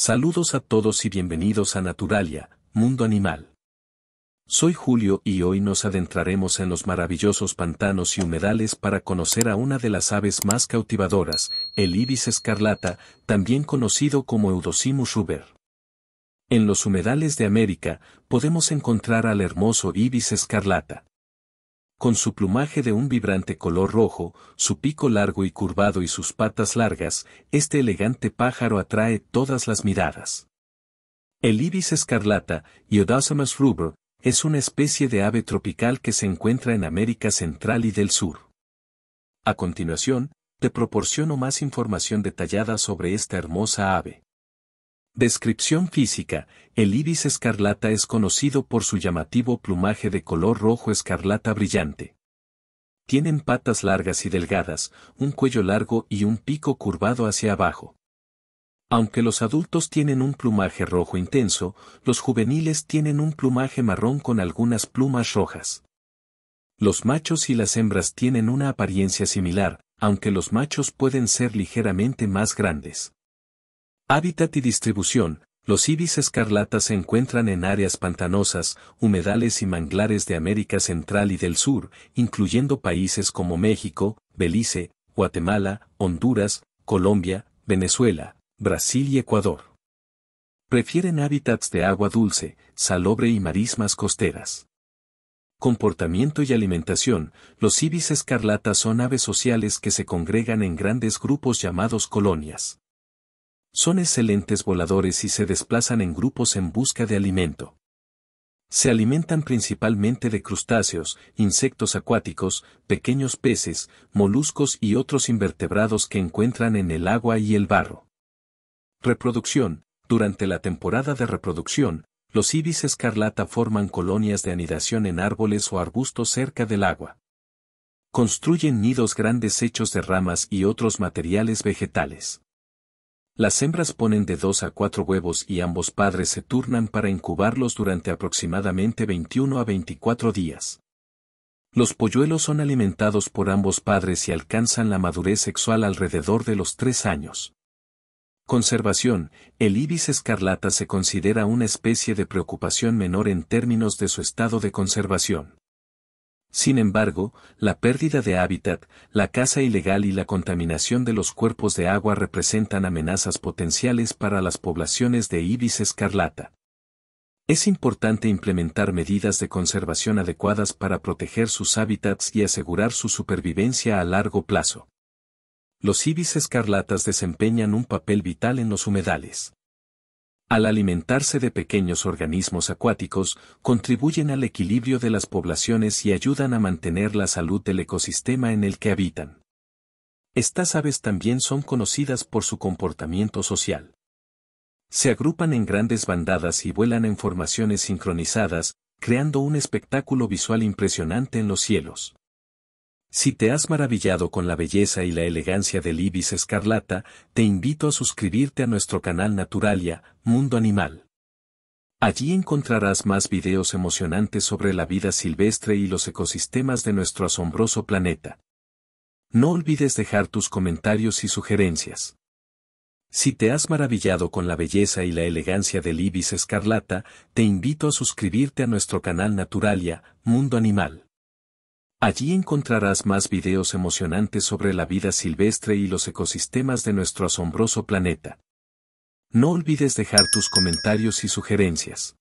Saludos a todos y bienvenidos a Naturalia, Mundo Animal. Soy Julio y hoy nos adentraremos en los maravillosos pantanos y humedales para conocer a una de las aves más cautivadoras, el ibis escarlata, también conocido como Eudocimus ruber. En los humedales de América podemos encontrar al hermoso ibis escarlata con su plumaje de un vibrante color rojo, su pico largo y curvado y sus patas largas, este elegante pájaro atrae todas las miradas. El ibis escarlata, Iodasamus rubro, es una especie de ave tropical que se encuentra en América Central y del Sur. A continuación, te proporciono más información detallada sobre esta hermosa ave. Descripción física. El ibis escarlata es conocido por su llamativo plumaje de color rojo escarlata brillante. Tienen patas largas y delgadas, un cuello largo y un pico curvado hacia abajo. Aunque los adultos tienen un plumaje rojo intenso, los juveniles tienen un plumaje marrón con algunas plumas rojas. Los machos y las hembras tienen una apariencia similar, aunque los machos pueden ser ligeramente más grandes. Hábitat y distribución. Los ibis escarlatas se encuentran en áreas pantanosas, humedales y manglares de América Central y del Sur, incluyendo países como México, Belice, Guatemala, Honduras, Colombia, Venezuela, Brasil y Ecuador. Prefieren hábitats de agua dulce, salobre y marismas costeras. Comportamiento y alimentación. Los ibis escarlatas son aves sociales que se congregan en grandes grupos llamados colonias. Son excelentes voladores y se desplazan en grupos en busca de alimento. Se alimentan principalmente de crustáceos, insectos acuáticos, pequeños peces, moluscos y otros invertebrados que encuentran en el agua y el barro. Reproducción. Durante la temporada de reproducción, los ibis escarlata forman colonias de anidación en árboles o arbustos cerca del agua. Construyen nidos grandes hechos de ramas y otros materiales vegetales. Las hembras ponen de dos a cuatro huevos y ambos padres se turnan para incubarlos durante aproximadamente 21 a 24 días. Los polluelos son alimentados por ambos padres y alcanzan la madurez sexual alrededor de los tres años. Conservación. El ibis escarlata se considera una especie de preocupación menor en términos de su estado de conservación. Sin embargo, la pérdida de hábitat, la caza ilegal y la contaminación de los cuerpos de agua representan amenazas potenciales para las poblaciones de ibis escarlata. Es importante implementar medidas de conservación adecuadas para proteger sus hábitats y asegurar su supervivencia a largo plazo. Los ibis escarlatas desempeñan un papel vital en los humedales al alimentarse de pequeños organismos acuáticos, contribuyen al equilibrio de las poblaciones y ayudan a mantener la salud del ecosistema en el que habitan. Estas aves también son conocidas por su comportamiento social. Se agrupan en grandes bandadas y vuelan en formaciones sincronizadas, creando un espectáculo visual impresionante en los cielos. Si te has maravillado con la belleza y la elegancia del ibis escarlata, te invito a suscribirte a nuestro canal Naturalia, Mundo Animal. Allí encontrarás más videos emocionantes sobre la vida silvestre y los ecosistemas de nuestro asombroso planeta. No olvides dejar tus comentarios y sugerencias. Si te has maravillado con la belleza y la elegancia del ibis escarlata, te invito a suscribirte a nuestro canal Naturalia, Mundo Animal. Allí encontrarás más videos emocionantes sobre la vida silvestre y los ecosistemas de nuestro asombroso planeta. No olvides dejar tus comentarios y sugerencias.